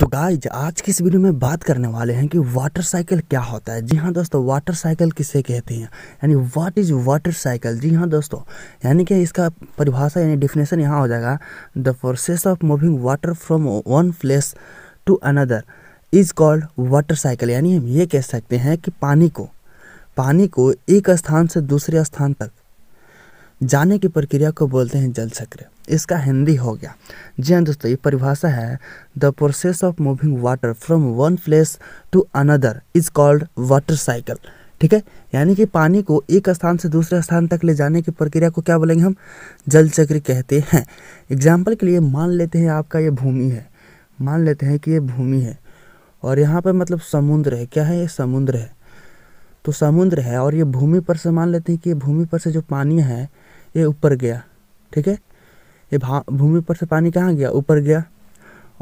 तो गाइज आज की इस वीडियो में बात करने वाले हैं कि वाटर साइकिल क्या होता है जी हाँ दोस्तों वाटर साइकिल किसे कहते हैं यानी व्हाट इज़ वाटर साइकिल जी हाँ दोस्तों यानी कि इसका परिभाषा यानी डिफिनेशन यहाँ हो जाएगा the process of moving water from one place to another is called water cycle यानी हम ये कह सकते हैं कि पानी को पानी को एक स्थान से दूसरे स्थान तक जाने की प्रक्रिया को बोलते हैं जल चक्र इसका हिंदी हो गया जी हाँ दोस्तों ये परिभाषा है the process of moving water from one place to another is called water cycle ठीक है यानी कि पानी को एक स्थान से दूसरे स्थान तक ले जाने की प्रक्रिया को क्या बोलेंगे हम जल चक्र कहते हैं एग्जाम्पल के लिए मान लेते हैं आपका ये भूमि है मान लेते हैं कि ये भूमि है और यहाँ पर मतलब समुद्र है क्या है ये समुद्र है तो समुद्र है और ये भूमि पर से मान लेते हैं कि भूमि पर से जो पानी है ये ऊपर गया ठीक है ये भूमि पर से पानी कहाँ गया ऊपर गया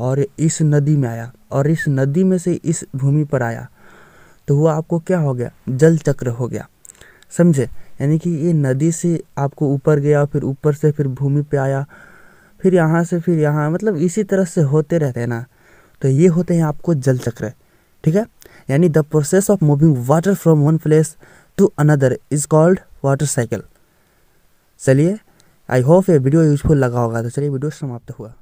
और इस नदी में आया और इस नदी में से इस भूमि पर आया तो वो आपको क्या हो गया जल चक्र हो गया समझे यानी कि ये नदी से आपको ऊपर गया फिर ऊपर से फिर भूमि पे आया फिर यहाँ से फिर यहाँ मतलब इसी तरह से होते रहते हैं ना तो ये होते हैं आपको जल चक्र ठीक है यानी the process of moving water from one place to another is called water cycle चलिए आई होप ये वीडियो यूजफुल लगा होगा तो चलिए वीडियो समाप्त हुआ